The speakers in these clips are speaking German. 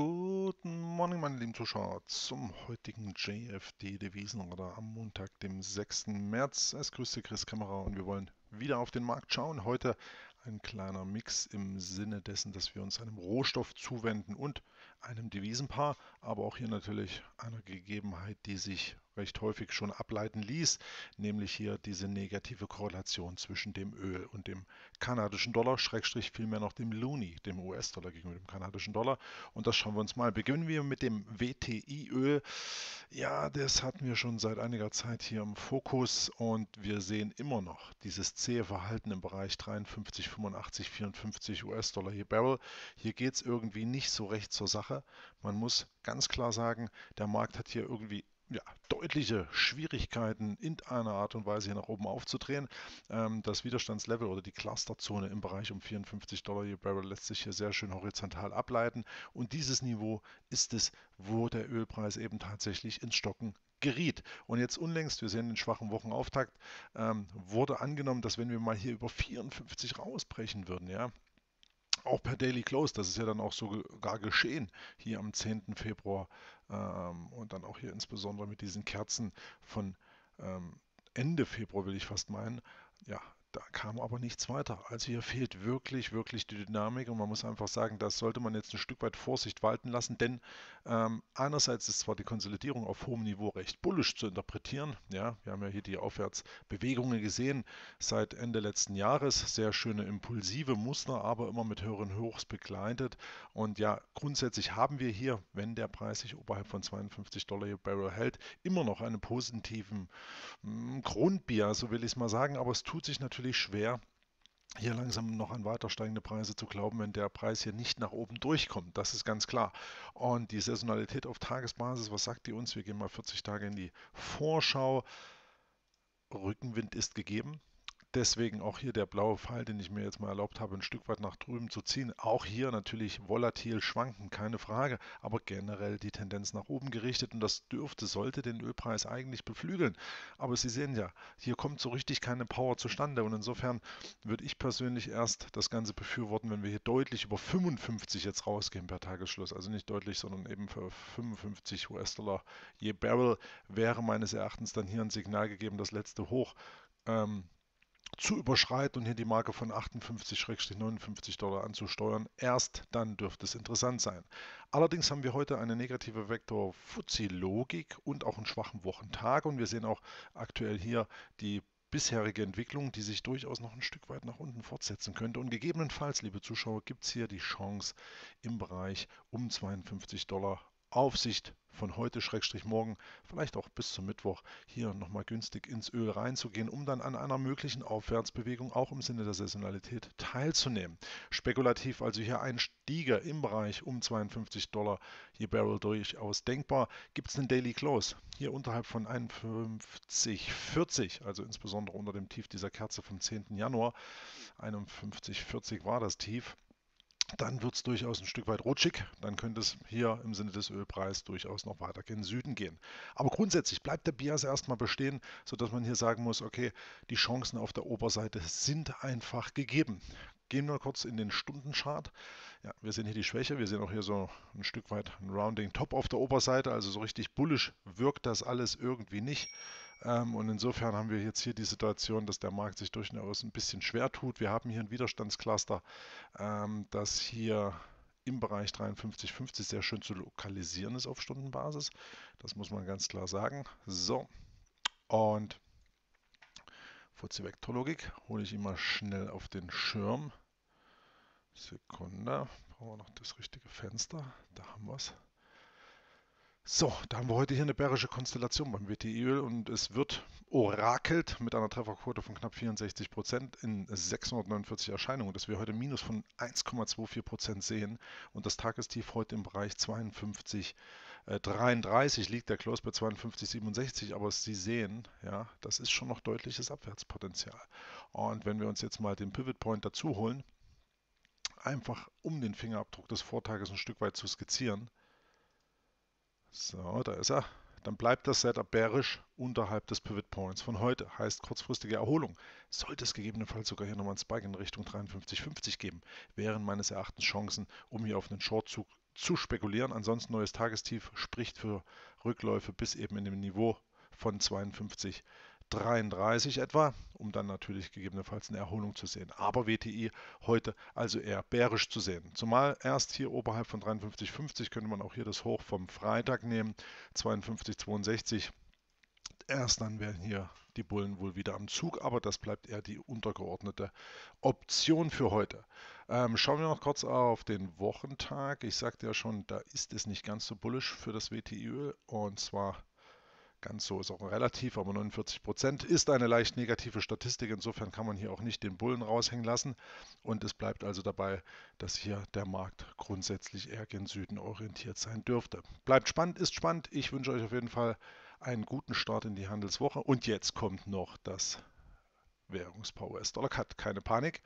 Guten Morgen, meine lieben Zuschauer, zum heutigen JFD Devisenradar am Montag, dem 6. März. Es grüßt Sie Chris Kamera und wir wollen wieder auf den Markt schauen. Heute ein kleiner Mix im Sinne dessen, dass wir uns einem Rohstoff zuwenden und einem Devisenpaar, aber auch hier natürlich einer Gegebenheit, die sich recht häufig schon ableiten ließ, nämlich hier diese negative Korrelation zwischen dem Öl und dem kanadischen Dollar, Schrägstrich vielmehr noch dem Looney, dem US-Dollar gegenüber dem kanadischen Dollar. Und das schauen wir uns mal. Beginnen wir mit dem WTI-Öl. Ja, das hatten wir schon seit einiger Zeit hier im Fokus und wir sehen immer noch dieses zähe Verhalten im Bereich 53, 85, 54 US-Dollar je Barrel. Hier geht es irgendwie nicht so recht zur Sache. Man muss ganz klar sagen, der Markt hat hier irgendwie ja, deutliche Schwierigkeiten in einer Art und Weise hier nach oben aufzudrehen. Ähm, das Widerstandslevel oder die Clusterzone im Bereich um 54 Dollar je Barrel lässt sich hier sehr schön horizontal ableiten. Und dieses Niveau ist es, wo der Ölpreis eben tatsächlich ins Stocken geriet. Und jetzt unlängst, wir sehen den schwachen Wochenauftakt, ähm, wurde angenommen, dass wenn wir mal hier über 54 rausbrechen würden, ja, auch per Daily Close, das ist ja dann auch sogar geschehen hier am 10. Februar ähm, und dann auch hier insbesondere mit diesen Kerzen von ähm, Ende Februar, will ich fast meinen. Ja, da kam aber nichts weiter. Also hier fehlt wirklich, wirklich die Dynamik und man muss einfach sagen, das sollte man jetzt ein Stück weit Vorsicht walten lassen, denn ähm, einerseits ist zwar die Konsolidierung auf hohem Niveau recht bullisch zu interpretieren. Ja, wir haben ja hier die Aufwärtsbewegungen gesehen seit Ende letzten Jahres. Sehr schöne impulsive Muster, aber immer mit höheren Hochs begleitet. Und ja, grundsätzlich haben wir hier, wenn der Preis sich oberhalb von 52 Dollar je Barrel hält, immer noch einen positiven mh, hm, Grundbier, so will ich es mal sagen. Aber es tut sich natürlich natürlich schwer, hier langsam noch an weiter steigende Preise zu glauben, wenn der Preis hier nicht nach oben durchkommt. Das ist ganz klar. Und die Saisonalität auf Tagesbasis, was sagt die uns? Wir gehen mal 40 Tage in die Vorschau. Rückenwind ist gegeben. Deswegen auch hier der blaue Pfeil, den ich mir jetzt mal erlaubt habe, ein Stück weit nach drüben zu ziehen. Auch hier natürlich volatil schwanken, keine Frage, aber generell die Tendenz nach oben gerichtet und das dürfte, sollte den Ölpreis eigentlich beflügeln. Aber Sie sehen ja, hier kommt so richtig keine Power zustande und insofern würde ich persönlich erst das Ganze befürworten, wenn wir hier deutlich über 55 jetzt rausgehen per Tagesschluss. Also nicht deutlich, sondern eben für 55 US-Dollar je Barrel wäre meines Erachtens dann hier ein Signal gegeben, das letzte Hoch. Ähm, zu überschreiten und hier die Marke von 58-59 Dollar anzusteuern. Erst dann dürfte es interessant sein. Allerdings haben wir heute eine negative Vektor Fuzzi-Logik und auch einen schwachen Wochentag und wir sehen auch aktuell hier die bisherige Entwicklung, die sich durchaus noch ein Stück weit nach unten fortsetzen könnte. Und gegebenenfalls, liebe Zuschauer, gibt es hier die Chance im Bereich um 52 Dollar Aufsicht von heute Schrägstrich morgen, vielleicht auch bis zum Mittwoch, hier nochmal günstig ins Öl reinzugehen, um dann an einer möglichen Aufwärtsbewegung auch im Sinne der Saisonalität teilzunehmen. Spekulativ also hier Einstieger im Bereich um 52 Dollar je Barrel durchaus denkbar. Gibt es einen Daily Close hier unterhalb von 51,40, also insbesondere unter dem Tief dieser Kerze vom 10. Januar. 51,40 war das Tief dann wird es durchaus ein Stück weit rutschig. Dann könnte es hier im Sinne des Ölpreises durchaus noch weiter gen Süden gehen. Aber grundsätzlich bleibt der Bias erstmal bestehen, sodass man hier sagen muss, okay, die Chancen auf der Oberseite sind einfach gegeben. Gehen wir kurz in den Stundenchart. Ja, wir sehen hier die Schwäche, wir sehen auch hier so ein Stück weit ein Rounding Top auf der Oberseite, also so richtig bullisch wirkt das alles irgendwie nicht. Ähm, und insofern haben wir jetzt hier die Situation, dass der Markt sich durchaus ein bisschen schwer tut. Wir haben hier ein Widerstandscluster, ähm, das hier im Bereich 53,50 sehr schön zu lokalisieren ist auf Stundenbasis. Das muss man ganz klar sagen. So, und Fuzzy Vektorlogik hole ich immer schnell auf den Schirm. Sekunde, brauchen wir noch das richtige Fenster. Da haben wir es. So, da haben wir heute hier eine bärische Konstellation beim WTI-Öl und es wird orakelt mit einer Trefferquote von knapp 64% Prozent in 649 Erscheinungen, dass wir heute Minus von 1,24% Prozent sehen und das Tagestief heute im Bereich 52, äh, 33 liegt der Close bei 52,67, aber Sie sehen, ja, das ist schon noch deutliches Abwärtspotenzial. Und wenn wir uns jetzt mal den Pivot Point dazu holen, einfach um den Fingerabdruck des Vortages ein Stück weit zu skizzieren, so, da ist er. Dann bleibt das Setup bärisch unterhalb des Pivot Points von heute. Heißt kurzfristige Erholung. Sollte es gegebenenfalls sogar hier nochmal einen Spike in Richtung 53,50 geben, wären meines Erachtens Chancen, um hier auf einen Shortzug zu spekulieren. Ansonsten neues Tagestief spricht für Rückläufe bis eben in dem Niveau von 52 33 etwa, um dann natürlich gegebenenfalls eine Erholung zu sehen. Aber WTI heute also eher bärisch zu sehen. Zumal erst hier oberhalb von 53,50 könnte man auch hier das Hoch vom Freitag nehmen, 52,62. Erst dann wären hier die Bullen wohl wieder am Zug, aber das bleibt eher die untergeordnete Option für heute. Ähm, schauen wir noch kurz auf den Wochentag. Ich sagte ja schon, da ist es nicht ganz so bullisch für das WTI-Öl und zwar Ganz so ist auch relativ, aber 49 Prozent ist eine leicht negative Statistik. Insofern kann man hier auch nicht den Bullen raushängen lassen. Und es bleibt also dabei, dass hier der Markt grundsätzlich eher gen Süden orientiert sein dürfte. Bleibt spannend, ist spannend. Ich wünsche euch auf jeden Fall einen guten Start in die Handelswoche. Und jetzt kommt noch das Währungspaar dollar cut Keine Panik,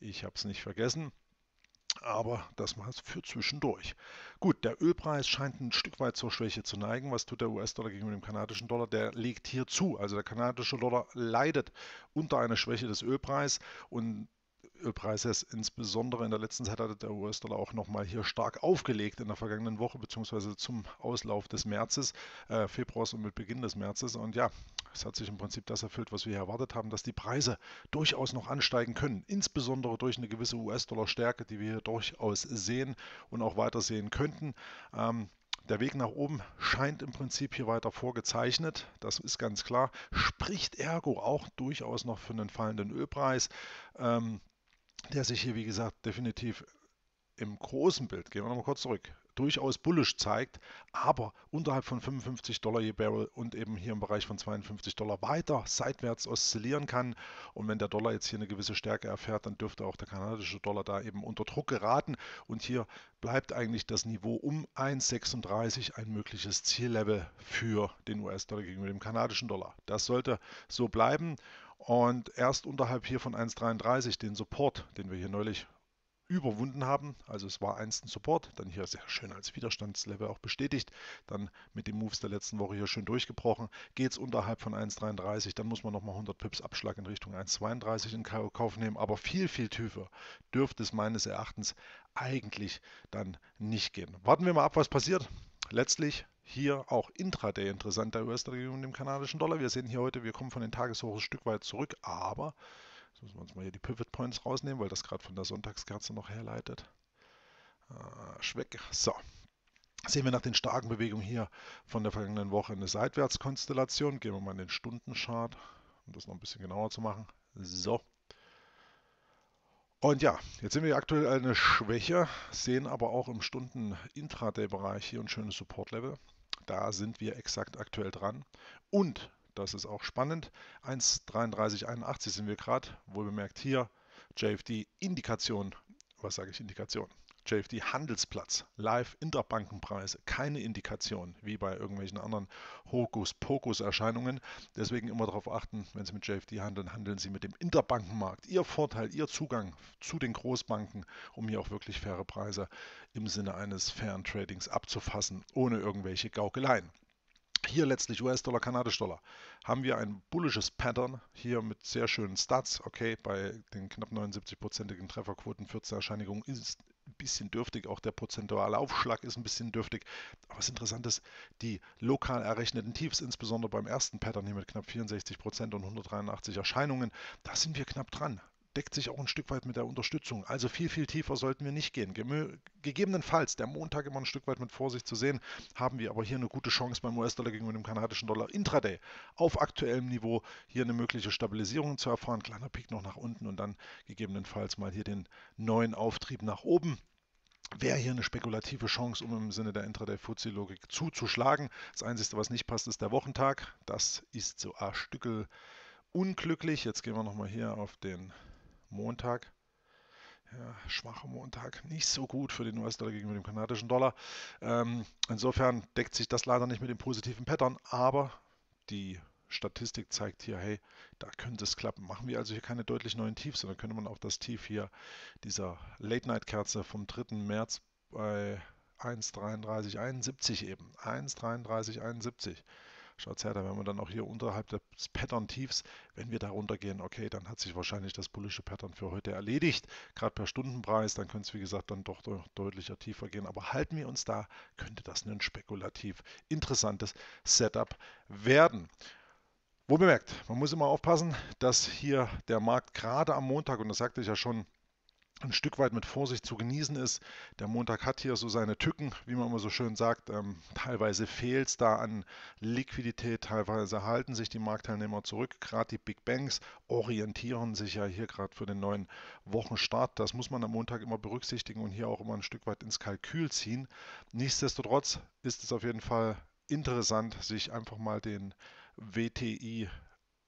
ich habe es nicht vergessen aber das es für zwischendurch. Gut, der Ölpreis scheint ein Stück weit zur Schwäche zu neigen. Was tut der US-Dollar gegenüber dem kanadischen Dollar? Der legt hier zu. Also der kanadische Dollar leidet unter einer Schwäche des Ölpreises und Ölpreises. Insbesondere in der letzten Zeit hatte der US-Dollar auch nochmal hier stark aufgelegt in der vergangenen Woche, beziehungsweise zum Auslauf des Märzes, äh, Februars und mit Beginn des Märzes. Und ja, es hat sich im Prinzip das erfüllt, was wir erwartet haben, dass die Preise durchaus noch ansteigen können, insbesondere durch eine gewisse US-Dollar-Stärke, die wir hier durchaus sehen und auch weiter sehen könnten. Ähm, der Weg nach oben scheint im Prinzip hier weiter vorgezeichnet, das ist ganz klar. Spricht ergo auch durchaus noch für einen fallenden Ölpreis. Ähm, der sich hier, wie gesagt, definitiv im großen Bild, gehen wir nochmal kurz zurück, durchaus bullisch zeigt, aber unterhalb von 55 Dollar je Barrel und eben hier im Bereich von 52 Dollar weiter seitwärts oszillieren kann. Und wenn der Dollar jetzt hier eine gewisse Stärke erfährt, dann dürfte auch der kanadische Dollar da eben unter Druck geraten. Und hier bleibt eigentlich das Niveau um 1,36 ein mögliches Ziellevel für den US-Dollar gegenüber dem kanadischen Dollar. Das sollte so bleiben. Und erst unterhalb hier von 1,33 den Support, den wir hier neulich überwunden haben. Also es war einst ein Support, dann hier sehr schön als Widerstandslevel auch bestätigt, dann mit den Moves der letzten Woche hier schön durchgebrochen, geht es unterhalb von 1,33, dann muss man nochmal 100 Pips Abschlag in Richtung 1,32 in Kauf nehmen, aber viel, viel tiefer dürfte es meines Erachtens eigentlich dann nicht gehen. Warten wir mal ab, was passiert. Letztlich hier auch intraday interessant, der US-Dollar dem kanadischen Dollar. Wir sehen hier heute, wir kommen von den Tageshochs ein Stück weit zurück, aber jetzt müssen wir uns mal hier die Pivot Points rausnehmen, weil das gerade von der Sonntagskerze noch herleitet. Ah, Schweck. So, sehen wir nach den starken Bewegungen hier von der vergangenen Woche eine Seitwärtskonstellation. Gehen wir mal in den Stundenchart, um das noch ein bisschen genauer zu machen. So. Und ja, jetzt sehen wir aktuell eine Schwäche, sehen aber auch im Stunden-Intraday-Bereich hier ein schönes Support-Level. Da sind wir exakt aktuell dran. Und, das ist auch spannend, 1,3381 sind wir gerade, Wohl bemerkt hier, JFD-Indikation. Was sage ich Indikation? JFD Handelsplatz, live Interbankenpreise, keine Indikation, wie bei irgendwelchen anderen Hokus-Pokus-Erscheinungen. Deswegen immer darauf achten, wenn Sie mit JFD handeln, handeln Sie mit dem Interbankenmarkt. Ihr Vorteil, Ihr Zugang zu den Großbanken, um hier auch wirklich faire Preise im Sinne eines fairen Tradings abzufassen, ohne irgendwelche Gaukeleien. Hier letztlich US-Dollar, Kanadisch-Dollar. Haben wir ein bullisches Pattern hier mit sehr schönen Stats. Okay, bei den knapp 79-prozentigen Trefferquoten, 14 Erscheinungen ist, bisschen dürftig, auch der prozentuale Aufschlag ist ein bisschen dürftig. Aber was interessant ist, die lokal errechneten Tiefs, insbesondere beim ersten Pattern hier mit knapp 64 Prozent und 183 Erscheinungen, da sind wir knapp dran deckt sich auch ein Stück weit mit der Unterstützung. Also viel, viel tiefer sollten wir nicht gehen. gegebenenfalls, der Montag immer ein Stück weit mit Vorsicht zu sehen, haben wir aber hier eine gute Chance beim US-Dollar gegenüber dem kanadischen Dollar intraday auf aktuellem Niveau hier eine mögliche Stabilisierung zu erfahren. Kleiner Peak noch nach unten und dann gegebenenfalls mal hier den neuen Auftrieb nach oben wäre hier eine spekulative Chance, um im Sinne der intraday fuzzy logik zuzuschlagen. Das Einzige, was nicht passt, ist der Wochentag. Das ist so ein Stückel unglücklich. Jetzt gehen wir nochmal hier auf den Montag. Ja, schwacher Montag, nicht so gut für den US-Dollar gegenüber dem kanadischen Dollar. Ähm, insofern deckt sich das leider nicht mit dem positiven Pattern, aber die Statistik zeigt hier, hey, da könnte es klappen. Machen wir also hier keine deutlich neuen Tiefs, sondern könnte man auch das Tief hier dieser Late-Night-Kerze vom 3. März bei 1,3371 eben. 1,3371. Schaut her, da werden wir dann auch hier unterhalb des Pattern-Tiefs, wenn wir da runtergehen, okay, dann hat sich wahrscheinlich das bullische Pattern für heute erledigt. Gerade per Stundenpreis, dann könnte es wie gesagt dann doch, doch deutlicher tiefer gehen. Aber halten wir uns da, könnte das ein spekulativ interessantes Setup werden. Wo bemerkt, man muss immer aufpassen, dass hier der Markt gerade am Montag, und das sagte ich ja schon, ein Stück weit mit Vorsicht zu genießen ist. Der Montag hat hier so seine Tücken, wie man immer so schön sagt. Ähm, teilweise fehlt es da an Liquidität, teilweise halten sich die Marktteilnehmer zurück. Gerade die Big Banks orientieren sich ja hier gerade für den neuen Wochenstart. Das muss man am Montag immer berücksichtigen und hier auch immer ein Stück weit ins Kalkül ziehen. Nichtsdestotrotz ist es auf jeden Fall interessant, sich einfach mal den WTI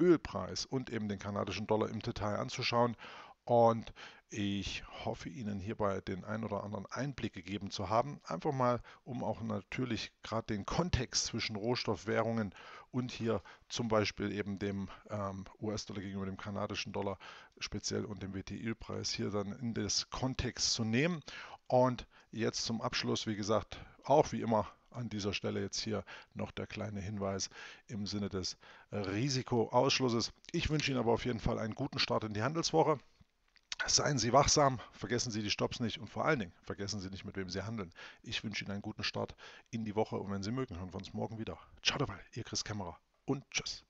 Ölpreis und eben den kanadischen Dollar im Detail anzuschauen. Und ich hoffe Ihnen hierbei den ein oder anderen Einblick gegeben zu haben. Einfach mal, um auch natürlich gerade den Kontext zwischen Rohstoffwährungen und hier zum Beispiel eben dem ähm, US-Dollar gegenüber dem kanadischen Dollar speziell und dem WTI-Preis hier dann in das Kontext zu nehmen. Und jetzt zum Abschluss, wie gesagt, auch wie immer an dieser Stelle jetzt hier noch der kleine Hinweis im Sinne des Risikoausschlusses. Ich wünsche Ihnen aber auf jeden Fall einen guten Start in die Handelswoche. Seien Sie wachsam, vergessen Sie die Stops nicht und vor allen Dingen vergessen Sie nicht, mit wem Sie handeln. Ich wünsche Ihnen einen guten Start in die Woche und wenn Sie mögen, hören wir uns morgen wieder. Ciao dabei, Ihr Chris Kämmerer und tschüss.